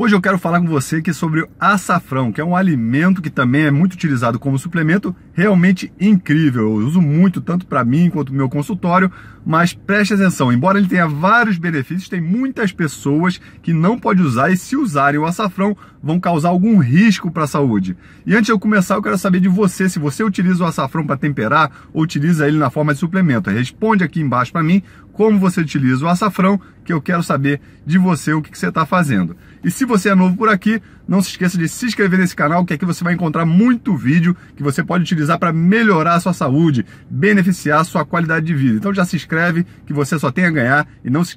Hoje eu quero falar com você aqui sobre o açafrão, que é um alimento que também é muito utilizado como suplemento, realmente incrível. Eu uso muito tanto para mim quanto no meu consultório, mas preste atenção, embora ele tenha vários benefícios, tem muitas pessoas que não podem usar e se usarem o açafrão vão causar algum risco para a saúde. E antes de eu começar, eu quero saber de você se você utiliza o açafrão para temperar ou utiliza ele na forma de suplemento. Responde aqui embaixo para mim como você utiliza o açafrão, que eu quero saber de você o que, você está fazendo. E se você é novo por aqui, não se esqueça de se inscrever nesse canal, que aqui você vai encontrar muito vídeo que você pode utilizar para melhorar a sua saúde, beneficiar a sua qualidade de vida. Então já se inscreve, que você só tem a ganhar e não se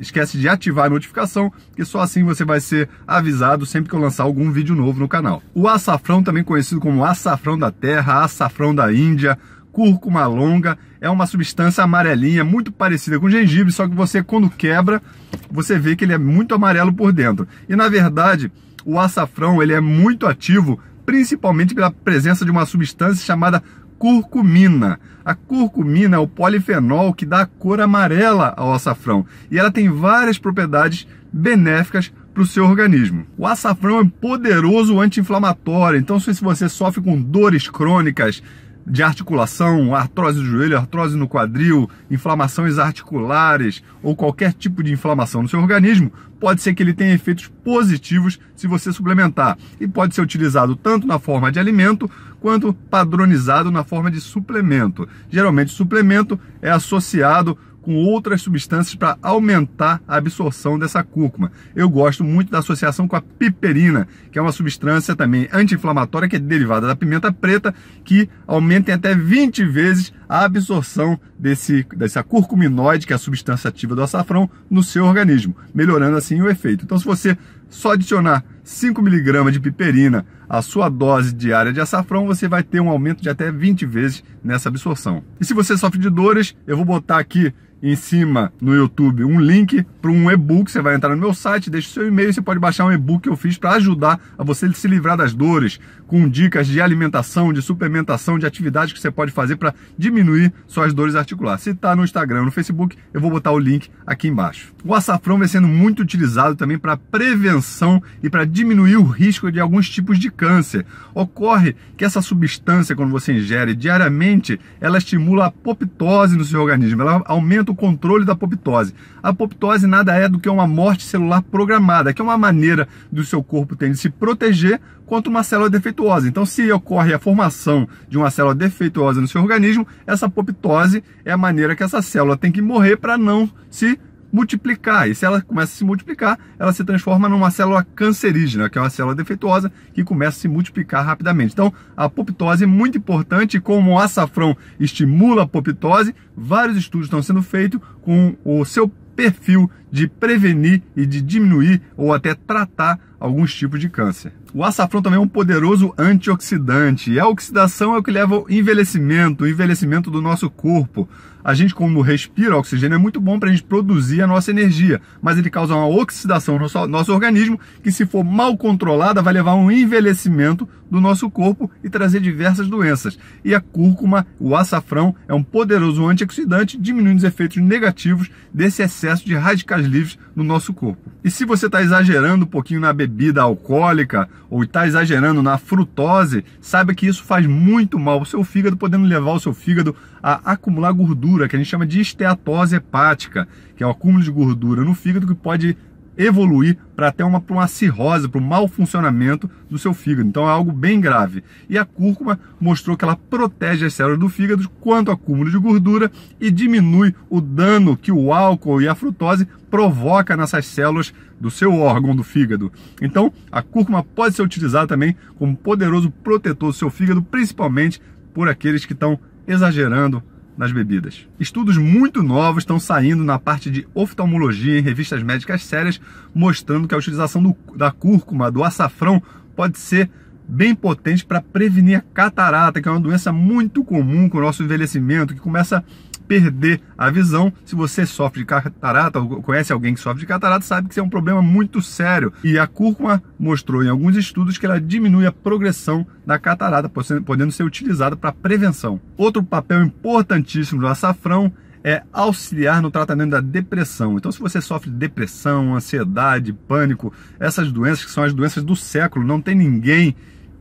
esquece de ativar a notificação, que só assim você vai ser avisado sempre que eu lançar algum vídeo novo no canal. O açafrão, também conhecido como açafrão da terra, açafrão da Índia, cúrcuma longa, é uma substância amarelinha, muito parecida com gengibre, só que você quando quebra, você vê que ele é muito amarelo por dentro. E na verdade, o açafrão, ele é muito ativo, principalmente pela presença de uma substância chamada curcumina. A curcumina é o polifenol que dá a cor amarela ao açafrão e ela tem várias propriedades benéficas para o seu organismo. O açafrão é um poderoso anti-inflamatório, então se você sofre com dores crônicas, de articulação, artrose do joelho, artrose no quadril, inflamações articulares ou qualquer tipo de inflamação no seu organismo, pode ser que ele tenha efeitos positivos se você suplementar. E pode ser utilizado tanto na forma de alimento quanto padronizado na forma de suplemento. Geralmente, suplemento é associado com outras substâncias para aumentar a absorção dessa cúrcuma. Eu gosto muito da associação com a piperina, que é uma substância também anti-inflamatória que é derivada da pimenta preta, que aumenta em até 20 vezes a absorção desse, dessa curcuminoide, que é a substância ativa do açafrão, no seu organismo, melhorando assim o efeito. Então, se você só adicionar 5mg de piperina à sua dose diária de açafrão, você vai ter um aumento de até 20 vezes nessa absorção. E se você sofre de dores, eu vou botar aqui em cima no YouTube um link para um e-book. Você vai entrar no meu site, deixa seu e-mail, você pode baixar um e-book que eu fiz para ajudar a você se livrar das dores, com dicas de alimentação, de suplementação, de atividades que você pode fazer para diminuir suas dores articulares. Se está no Instagram, no Facebook, eu vou botar o link aqui embaixo. O açafrão vem sendo muito utilizado também para prevenção e para diminuir o risco de alguns tipos de câncer. Ocorre que essa substância, quando você ingere diariamente, ela estimula a apoptose no seu organismo, ela aumenta o controle da apoptose. A apoptose nada é do que uma morte celular programada, que é uma maneira do seu corpo ter de se proteger contra uma célula defeituosa. Então, se ocorre a formação de uma célula defeituosa no seu organismo, essa apoptose é a maneira que essa célula tem que morrer para não se multiplicar. E se ela começa a se multiplicar, ela se transforma numa célula cancerígena, que é uma célula defeituosa que começa a se multiplicar rapidamente. Então, a apoptose é muito importante, como o açafrão estimula a apoptose, vários estudos estão sendo feitos com o seu perfil de prevenir e de diminuir ou até tratar alguns tipos de câncer. O açafrão também é um poderoso antioxidante e a oxidação é o que leva ao envelhecimento, o envelhecimento do nosso corpo. A gente, como respira oxigênio, é muito bom para a gente produzir a nossa energia, mas ele causa uma oxidação no nosso, nosso organismo que, se for mal controlada, vai levar a um envelhecimento do nosso corpo e trazer diversas doenças. E a cúrcuma, o açafrão, é um poderoso antioxidante, diminuindo os efeitos negativos desse excesso de radicais livres no nosso corpo. E se você está exagerando um pouquinho na bebida alcoólica ou está exagerando na frutose, saiba que isso faz muito mal ao seu fígado, podendo levar o seu fígado a acumular gordura, que a gente chama de esteatose hepática, que é o acúmulo de gordura no fígado que pode evoluir para até uma, uma cirrose, para o um mau funcionamento do seu fígado. Então é algo bem grave. E a cúrcuma mostrou que ela protege as células do fígado quanto ao acúmulo de gordura e diminui o dano que o álcool e a frutose provoca nessas células do seu órgão do fígado. Então a cúrcuma pode ser utilizada também como poderoso protetor do seu fígado, principalmente por aqueles que estão exagerando nas bebidas. Estudos muito novos estão saindo na parte de oftalmologia em revistas médicas sérias, mostrando que a utilização do, da cúrcuma, do açafrão, pode ser bem potente para prevenir a catarata, que é uma doença muito comum com o nosso envelhecimento, que começa perder a visão. Se você sofre de catarata ou conhece alguém que sofre de catarata, sabe que isso é um problema muito sério. E a cúrcuma mostrou em alguns estudos que ela diminui a progressão da catarata, podendo ser utilizada para prevenção. Outro papel importantíssimo do açafrão é auxiliar no tratamento da depressão. Então, se você sofre de depressão, ansiedade, pânico, essas doenças que são as doenças do século, não tem ninguém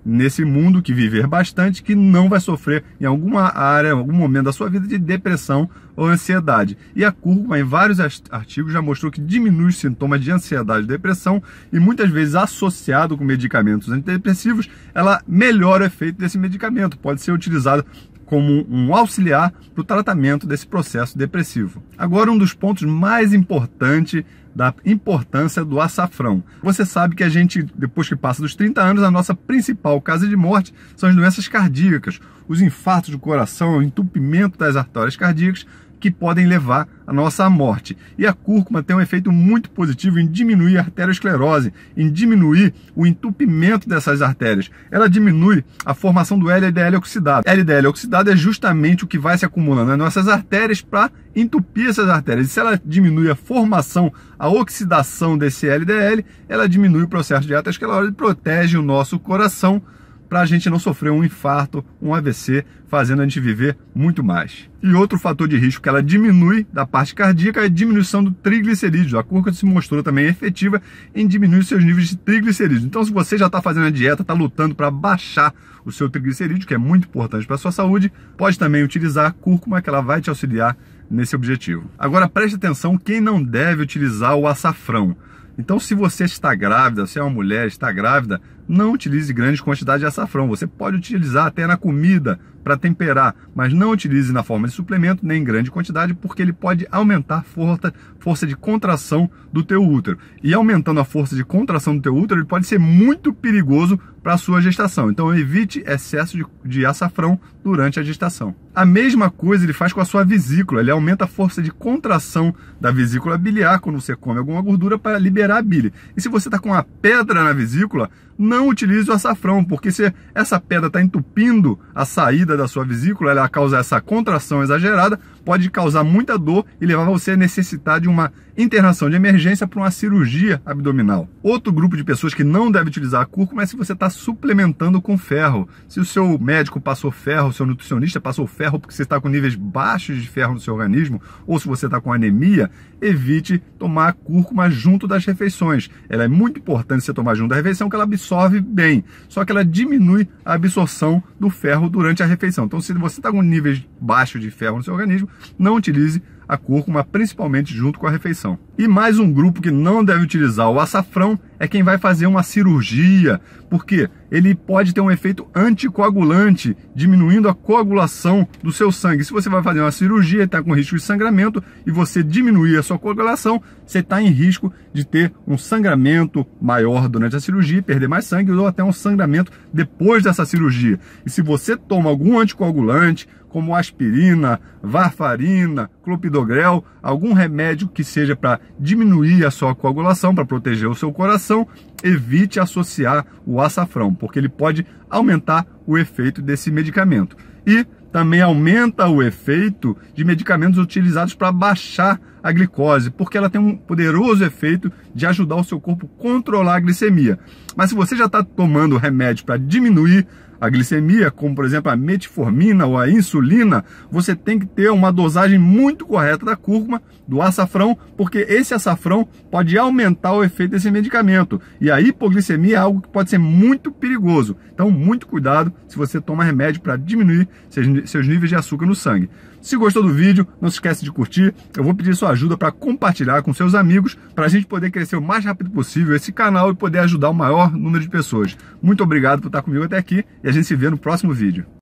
nesse mundo que viver bastante que não vai sofrer em alguma área, em algum momento da sua vida de depressão ou ansiedade. E a curva em vários artigos já mostrou que diminui os sintomas de ansiedade e depressão e muitas vezes associado com medicamentos antidepressivos, ela melhora o efeito desse medicamento. Pode ser utilizado como um auxiliar para o tratamento desse processo depressivo. Agora, um dos pontos mais importantes da importância do açafrão. Você sabe que a gente, depois que passa dos 30 anos, a nossa principal causa de morte são as doenças cardíacas, os infartos do coração, o entupimento das artérias cardíacas que podem levar à nossa morte. E a cúrcuma tem um efeito muito positivo em diminuir a arteriosclerose, em diminuir o entupimento dessas artérias. Ela diminui a formação do LDL oxidado. LDL oxidado é justamente o que vai se acumulando nas nossas artérias para entupir essas artérias. E se ela diminui a formação, a oxidação desse LDL, ela diminui o processo de aterosclerose e protege o nosso coração para a gente não sofrer um infarto, um AVC, fazendo a gente viver muito mais. E outro fator de risco que ela diminui da parte cardíaca é a diminuição do triglicerídeo. A cúrcuma se mostrou também efetiva em diminuir seus níveis de triglicerídeo. Então, se você já está fazendo a dieta, está lutando para baixar o seu triglicerídeo, que é muito importante para a sua saúde, pode também utilizar a cúrcuma, que ela vai te auxiliar nesse objetivo. Agora, preste atenção quem não deve utilizar o açafrão. Então, se você está grávida, se é uma mulher, está grávida, não utilize grande quantidade de açafrão. Você pode utilizar até na comida, para temperar, mas não utilize na forma de suplemento nem em grande quantidade, porque ele pode aumentar força, força de contração do teu útero. E aumentando a força de contração do teu útero, ele pode ser muito perigoso para a sua gestação. Então evite excesso de, de açafrão durante a gestação. A mesma coisa ele faz com a sua vesícula, ele aumenta a força de contração da vesícula biliar quando você come alguma gordura para liberar a bile. E se você está com uma pedra na vesícula, não utilize o açafrão, porque se essa pedra está entupindo a saída da sua vesícula, ela causa essa contração exagerada, pode causar muita dor e levar você a necessitar de uma internação de emergência para uma cirurgia abdominal. Outro grupo de pessoas que não deve utilizar a cúrcuma é se você está suplementando com ferro. Se o seu médico passou ferro, o seu nutricionista passou ferro porque você está com níveis baixos de ferro no seu organismo, ou se você está com anemia, evite tomar a cúrcuma junto das refeições. Ela é muito importante você tomar junto da refeição, porque ela absorve bem, só que ela diminui a absorção do ferro durante a refeição. Então, se você está com níveis baixos de ferro no seu organismo, não utilize a cúrcuma, principalmente junto com a refeição. E mais um grupo que não deve utilizar o açafrão é quem vai fazer uma cirurgia, porque ele pode ter um efeito anticoagulante, diminuindo a coagulação do seu sangue. Se você vai fazer uma cirurgia e está com risco de sangramento e você diminuir a sua coagulação, você está em risco de ter um sangramento maior durante a cirurgia, perder mais sangue ou até um sangramento depois dessa cirurgia. E se você toma algum anticoagulante, como aspirina, varfarina, clopidogrel, algum remédio que seja para diminuir a sua coagulação, para proteger o seu coração, evite associar o açafrão, porque ele pode aumentar o efeito desse medicamento. E também aumenta o efeito de medicamentos utilizados para baixar a glicose, porque ela tem um poderoso efeito de ajudar o seu corpo a controlar a glicemia. Mas se você já está tomando remédio para diminuir a glicemia, como por exemplo a metformina ou a insulina, você tem que ter uma dosagem muito correta da cúrcuma, do açafrão, porque esse açafrão pode aumentar o efeito desse medicamento. E a hipoglicemia é algo que pode ser muito perigoso. Então, muito cuidado se você toma remédio para diminuir seus níveis de açúcar no sangue. Se gostou do vídeo, não se esquece de curtir. Eu vou pedir sua ajuda para compartilhar com seus amigos para a gente poder crescer o mais rápido possível esse canal e poder ajudar o maior número de pessoas. Muito obrigado por estar comigo até aqui e a gente se vê no próximo vídeo.